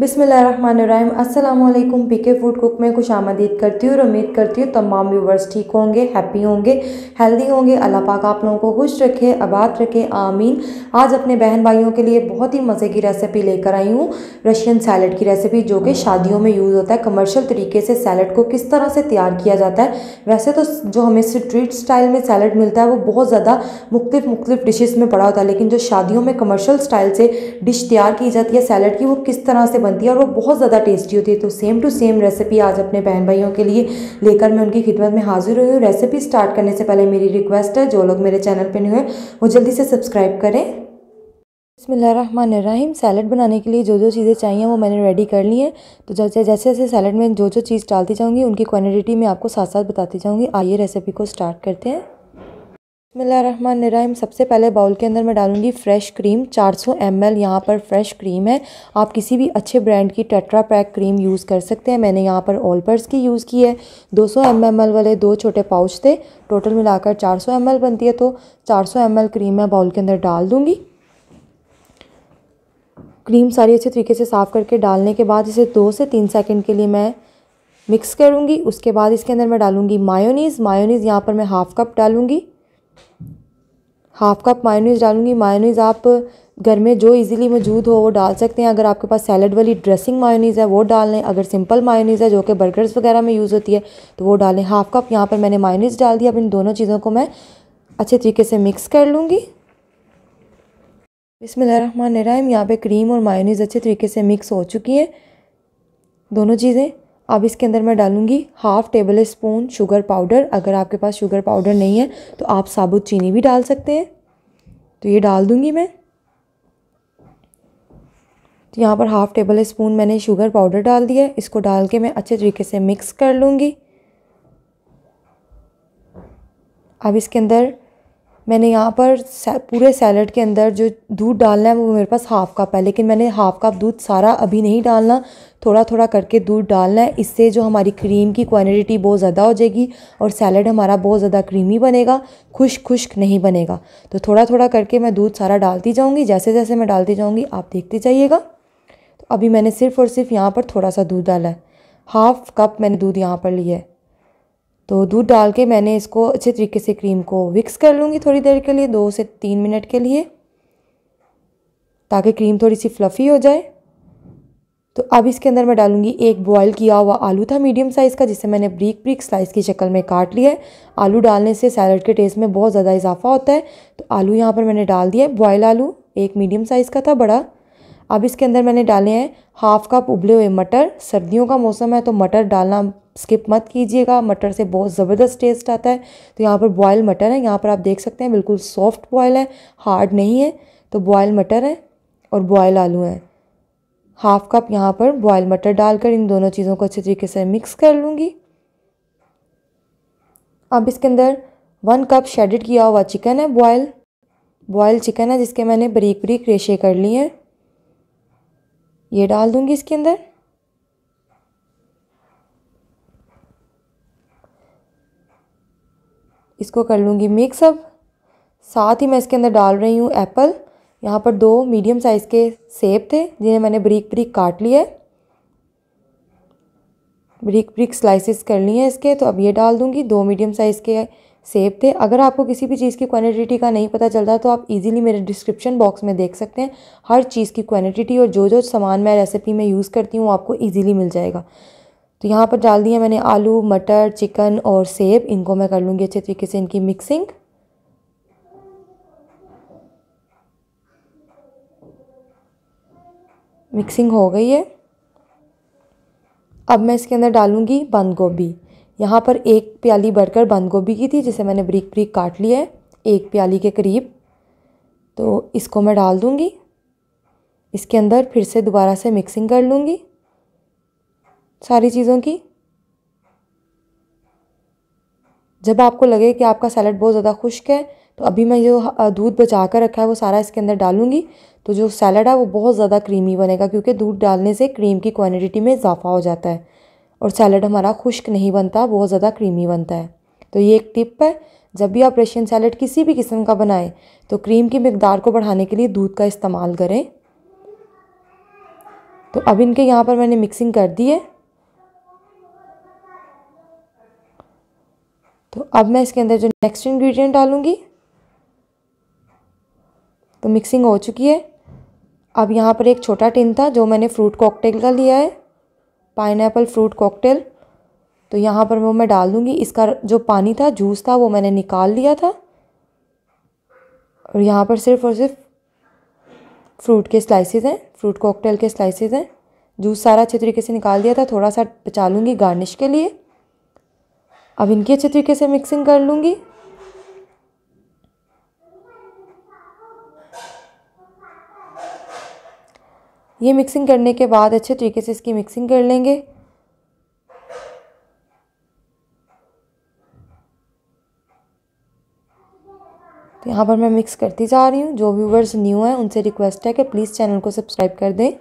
बिसमीम् अल्लाम P K food cook में खुश आमदीद करती हूँ और उम्मीद करती हूँ तमाम व्यूवर्स ठीक होंगे हैप्पी होंगे हेल्दी होंगे अल्लाह पाक आप लोगों को खुश रखे आबाद रखे आमीन आज अपने बहन भाइयों के लिए बहुत ही मज़े की रेसिपी लेकर आई हूँ रशियन सैलड की रेसिपी जो कि शादियों में यूज़ होता है कमर्शल तरीके से सैलड को किस तरह से तैयार किया जाता है वैसे तो जो हमें स्ट्रीट स्टाइल में सैलड मिलता है वो बहुत ज़्यादा मुख्त मुख्तफ डिशेज़ में पड़ा होता है लेकिन जो शादियों में कमर्शल स्टाइल से डिश तैयार की जाती है सैलड की वो किस तरह से बनती है और वो बहुत ज़्यादा टेस्टी होती है तो सेम टू सेम रेसिपी आज अपने बहन भाइयों के लिए लेकर मैं उनकी खिदमत में हाजिर हुई हूँ रेसिपी स्टार्ट करने से पहले मेरी रिक्वेस्ट है जो लोग मेरे चैनल पर नहीं हुए वो जल्दी से सब्सक्राइब करें बसमीम सैलड बनाने के लिए जो जो चीज़ें चाहिए वो मैंने रेडी कर ली हैं तो जैसे जैसे जैसे सैलड में जो जो चीज़ डालती जाऊँगी उनकी क्वान्टिटी मैं आपको साथ साथ बताती जाऊँगी आइए रेसिपी को स्टार्ट करते हैं बसमिलीम सबसे पहले बाउल के अंदर मैं डालूंगी फ़्रेश क्रीम 400 सौ एम एल यहाँ पर फ़्रेश क्रीम है आप किसी भी अच्छे ब्रांड की टेट्रा पैक क्रीम यूज़ कर सकते हैं मैंने यहाँ पर ऑलपर्स की यूज़ की है 200 सौ एम एल वाले दो छोटे पाउच थे टोटल मिलाकर 400 सौ एम एल बनती है तो 400 सौ एम एल क्रीम मैं बाउल के अंदर डाल दूँगी क्रीम सारी अच्छे तरीके से साफ़ करके डालने के बाद इसे दो से तीन सेकेंड के लिए मैं मिक्स करूँगी उसके बाद इसके अंदर मैं डालूँगी मायोनीज़ मायोनीज़ यहाँ पर मैं हाफ़ कप डालूँगी हाफ़ कप मायोनीज़ डालूंगी मायोनीज़ आप घर में जो इजीली मौजूद हो वो डाल सकते हैं अगर आपके पास सैलड वाली ड्रेसिंग मायोनीज़ है वो डाल लें अगर सिंपल मायोनीज़ है जो कि बर्गर्स वगैरह में यूज़ होती है तो वो डालें हाफ़ कप यहाँ पर मैंने मायोनीज़ डाल दिया अब इन दोनों चीज़ों को मैं अच्छे तरीके से मिक्स कर लूँगी इसमें बिसमीम यहाँ पर क्रीम और मायोनीज़ अच्छे तरीके से मिक्स हो चुकी है दोनों चीज़ें अब इसके अंदर मैं डालूँगी half tablespoon sugar powder अगर आपके पास शुगर पाउडर नहीं है तो आप साबुत चीनी भी डाल सकते हैं तो ये डाल दूँगी मैं तो यहाँ पर हाफ़ टेबल स्पून मैंने शुगर पाउडर डाल दिया इसको डाल के मैं अच्छे तरीके से मिक्स कर लूँगी अब इसके अंदर मैंने यहाँ पर पूरे सैलड के अंदर जो दूध डालना है वो मेरे पास हाफ़ कप है लेकिन मैंने हाफ़ कप दूध सारा अभी नहीं डालना थोड़ा थोड़ा करके दूध डालना है इससे जो हमारी क्रीम की क्वान्टिटी बहुत ज़्यादा हो जाएगी और सैलड हमारा बहुत ज़्यादा क्रीमी बनेगा खुश खुश्क नहीं बनेगा तो थोड़ा थोड़ा करके मैं दूध सारा डालती जाऊँगी जैसे जैसे मैं डालती जाऊँगी आप देखते जाइएगा तो अभी मैंने सिर्फ़ और सिर्फ यहाँ पर थोड़ा सा दूध डाला है हाफ़ कप मैंने दूध यहाँ पर लिया है तो दूध डाल के मैंने इसको अच्छे तरीके से क्रीम को विक्स कर लूँगी थोड़ी देर के लिए दो से तीन मिनट के लिए ताकि क्रीम थोड़ी सी फ्लफ़ी हो जाए तो अब इसके अंदर मैं डालूँगी एक बॉयल किया हुआ आलू था मीडियम साइज़ का जिसे मैंने ब्रीक ब्रीक स्लाइस की शक्ल में काट लिया है आलू डालने से सैलड के टेस्ट में बहुत ज़्यादा इजाफा होता है तो आलू यहाँ पर मैंने डाल दिया है बॉयल आलू एक मीडियम साइज़ का था बड़ा अब इसके अंदर मैंने डाले हैं हाफ कप उबले हुए मटर सर्दियों का मौसम है तो मटर डालना स्किप मत कीजिएगा मटर से बहुत ज़बरदस्त टेस्ट आता है तो यहाँ पर बॉयल मटर है यहाँ पर आप देख सकते हैं बिल्कुल सॉफ्ट बॉयल है हार्ड नहीं है तो बॉयल मटर है और बॉयल आलू हैं हाफ कप यहाँ पर बॉयल मटर डालकर इन दोनों चीज़ों को अच्छे तरीके से मिक्स कर लूँगी अब इसके अंदर वन कप शेडेड किया हुआ चिकन है बॉयल बॉयल चिकन है जिसके मैंने बरीक बरीक रेशे कर लिए हैं ये डाल दूंगी इसके अंदर इसको कर लूँगी मिक्स अब साथ ही मैं इसके अंदर डाल रही हूँ एप्पल यहाँ पर दो मीडियम साइज़ के सेब थे जिन्हें मैंने ब्रिक ब्रिक काट लिया है ब्रिक स्लाइसेस स्लाइसिस कर लिए हैं इसके तो अब ये डाल दूँगी दो मीडियम साइज़ के सेब थे अगर आपको किसी भी चीज़ की क्वान्टिटी का नहीं पता चलता तो आप इजीली मेरे डिस्क्रिप्शन बॉक्स में देख सकते हैं हर चीज़ की क्वान्टिटी और जो जो सामान मैं रेसिपी में यूज़ करती हूँ आपको इजीली मिल जाएगा तो यहाँ पर डाल दिया मैंने आलू मटर चिकन और सेब इनको मैं कर लूँगी अच्छे तरीके से इनकी मिक्सिंग मिक्सिंग हो गई है अब मैं इसके अंदर डालूँगी बंद गोभी यहाँ पर एक प्याली भरकर बंद गोभी की थी जिसे मैंने ब्रिक ब्रिक काट लिया है एक प्याली के करीब तो इसको मैं डाल दूँगी इसके अंदर फिर से दोबारा से मिक्सिंग कर लूँगी सारी चीज़ों की जब आपको लगे कि आपका सैलड बहुत ज़्यादा खुश्क है तो अभी मैं जो दूध बचा कर रखा है वो सारा इसके अंदर डालूंगी तो जो सैलड है वो बहुत ज़्यादा क्रीमी बनेगा क्योंकि दूध डालने से क्रीम की क्वान्टिटी में इजाफा हो जाता है और सैलड हमारा खुश्क नहीं बनता बहुत ज़्यादा क्रीमी बनता है तो ये एक टिप है जब भी आप रशियन सैलड किसी भी किस्म का बनाएं तो क्रीम की मकदार को बढ़ाने के लिए दूध का इस्तेमाल करें तो अब इनके यहाँ पर मैंने मिक्सिंग कर दी है तो अब मैं इसके अंदर जो नेक्स्ट इंग्रेडिएंट डालूँगी तो मिक्सिंग हो चुकी है अब यहाँ पर एक छोटा टिन था जो मैंने फ्रूट कॉकटेल का लिया है पाइनएप्पल फ्रूट कॉकटेल तो यहाँ पर वो मैं डाल दूँगी इसका जो पानी था जूस था वो मैंने निकाल लिया था और यहाँ पर सिर्फ़ और सिर्फ फ्रूट के स्लाइसेस हैं फ्रूट कॉकटेल के स्लाइसेस हैं जूस सारा अच्छे तरीके से निकाल दिया था थोड़ा सा बचा लूँगी गार्निश के लिए अब इनकी अच्छे तरीके से मिक्सिंग कर लूँगी ये मिक्सिंग करने के बाद अच्छे तरीके से इसकी मिक्सिंग कर लेंगे तो यहाँ पर मैं मिक्स करती जा रही हूँ जो व्यूवर्स न्यू हैं उनसे रिक्वेस्ट है कि प्लीज़ चैनल को सब्सक्राइब कर दें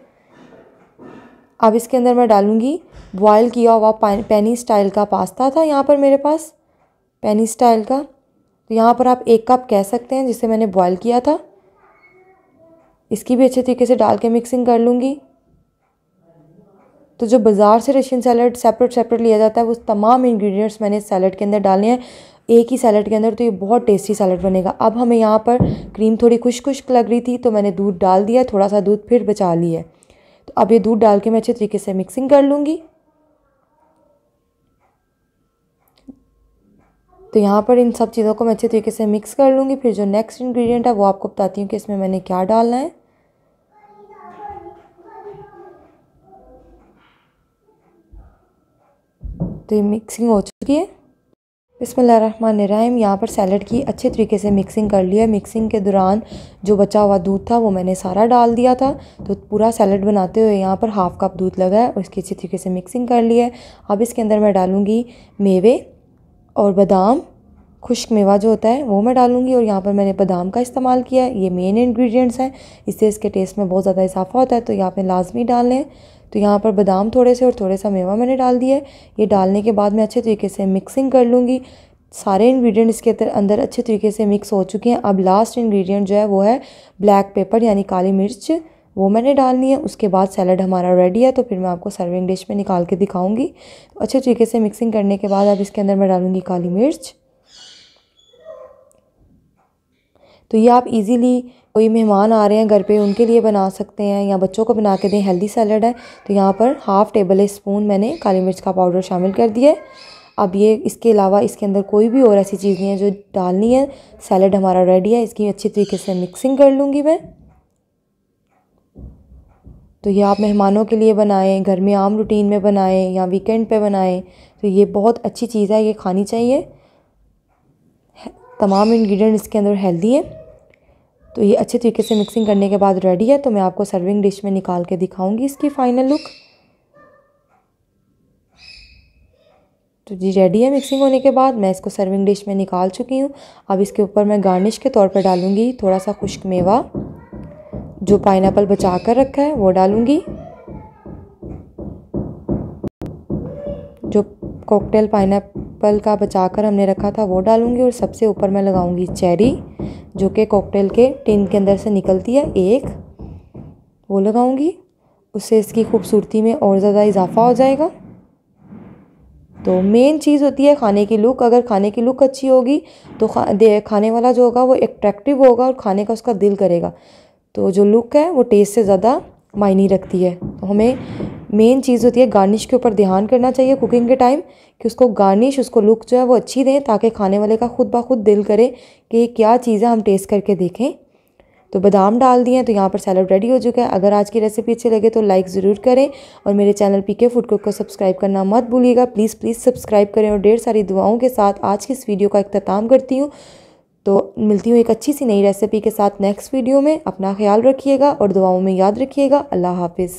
अब इसके अंदर मैं डालूँगी बॉयल किया हुआ पैनी स्टाइल का पास्ता था यहाँ पर मेरे पास पैनी स्टाइल का तो यहाँ पर आप एक कप कह सकते हैं जिसे मैंने बॉयल किया था इसकी भी अच्छे तरीके से डाल के मिक्सिंग कर लूँगी तो जो बाज़ार से रशियन सैलड सेपरेट सेपरेट लिया जाता है वो तमाम इंग्रेडिएंट्स मैंने सैलड के अंदर डाले हैं एक ही सैलड के अंदर तो ये बहुत टेस्टी सैलड बनेगा अब हमें यहाँ पर क्रीम थोड़ी खुश खुश्क लग रही थी तो मैंने दूध डाल दिया थोड़ा सा दूध फिर बचा लिया तो अब ये दूध डाल के मैं अच्छे तरीके से मिक्सिंग कर लूँगी तो यहाँ पर इन सब चीज़ों को मैं अच्छे तरीके से मिक्स कर लूँगी फिर जो नेक्स्ट इन्ग्रीडियंट है वो आपको बताती हूँ कि इसमें मैंने क्या डालना है तो ये मिक्सिंग हो चुकी है रहीम यहाँ पर सैलड की अच्छे तरीके से मिक्सिंग कर लिया मिक्सिंग के दौरान जो बचा हुआ दूध था वो मैंने सारा डाल दिया था तो पूरा सैलड बनाते हुए यहाँ पर हाफ़ कप दूध लगा है और इसकी अच्छी तरीके से मिक्सिंग कर लिया है अब इसके अंदर मैं डालूँगी मेवे और बादाम खुश्क मेवा जो होता है वो मैं डालूँगी और यहाँ पर मैंने बादाम का इस्तेमाल किया है ये मेन इंग्रेडिएंट्स हैं इससे इसके टेस्ट में बहुत ज़्यादा इजाफा होता है तो यहाँ पे लाजमी डाल लें तो यहाँ पर बादाम थोड़े से और थोड़े सा मेवा मैंने डाल दिया है ये डालने के बाद मैं अच्छे तरीके से मिक्सिंग कर लूँगी सारे इंग्रेडिएंट इसके अंदर अच्छे तरीके से मिक्स हो चुके हैं अब लास्ट इंग्रेडिएंट जो है वो है ब्लैक पेपर यानी काली मिर्च वो मैंने डालनी है उसके बाद सैलड हमारा रेडी है तो फिर मैं आपको सर्विंग डिश में निकाल के दिखाऊंगी अच्छे तरीके से मिक्सिंग करने के बाद अब इसके अंदर मैं डालूँगी काली मिर्च तो ये आप इजीली कोई मेहमान आ रहे हैं घर पे उनके लिए बना सकते हैं या बच्चों को बना के दें हेल्दी सैलड है तो यहाँ पर हाफ़ टेबल स्पून मैंने काली मिर्च का पाउडर शामिल कर दिया है अब ये इसके अलावा इसके अंदर कोई भी और ऐसी चीज़ नहीं है जो डालनी है सैलड हमारा रेडी है इसकी अच्छी तरीके से मिक्सिंग कर लूँगी मैं तो ये आप मेहमानों के लिए बनाएं घर में आम रूटीन में बनाएं या वीकेंड पे बनाएं तो ये बहुत अच्छी चीज़ है ये खानी चाहिए तमाम इंग्रेडिएंट्स इसके अंदर हेल्दी है तो ये अच्छे तरीके से मिक्सिंग करने के बाद रेडी है तो मैं आपको सर्विंग डिश में निकाल के दिखाऊंगी इसकी फाइनल लुक तो जी रेडी है मिक्सिंग होने के बाद मैं इसको सर्विंग डिश में निकाल चुकी हूँ अब इसके ऊपर मैं गार्निश के तौर पर डालूँगी थोड़ा सा खुश्क मेवा जो पाइनएप्पल बचा कर रखा है वो डालूँगी जो कॉकटेल पाइनएप्पल का बचा कर हमने रखा था वो डालूँगी और सबसे ऊपर मैं लगाऊँगी चेरी जो कि कॉकटेल के टिन के अंदर से निकलती है एक वो लगाऊंगी उससे इसकी खूबसूरती में और ज़्यादा इजाफा हो जाएगा तो मेन चीज़ होती है खाने की लुक अगर खाने की लुक अच्छी होगी तो खा दे खाने वाला जो होगा वो एट्रैक्टिव होगा और खाने का उसका दिल करेगा तो जो लुक है वो टेस्ट से ज़्यादा मायने रखती है तो हमें मेन चीज़ होती है गार्निश के ऊपर ध्यान करना चाहिए कुकिंग के टाइम कि उसको गार्निश उसको लुक जो है वो अच्छी दें ताकि खाने वाले का खुद ब खुद दिल करे कि क्या चीज़ें हम टेस्ट करके देखें तो बादाम डाल दिए तो यहाँ पर सैलड रेडी हो चुका है अगर आज की रेसिपी अच्छी लगे तो लाइक ज़रूर करें और मेरे channel P K food cook को सब्सक्राइब करना मत भूलिएगा प्लीज़ प्लीज़ सब्सक्राइब करें और ढेर सारी दुआओं के साथ आज की इस वीडियो का अख्ताम करती हूँ तो मिलती हूँ एक अच्छी सी नई रेसिपी के साथ नेक्स्ट वीडियो में अपना ख्याल रखिएगा और दुआओं में याद रखिएगा अल्लाह हाफिज़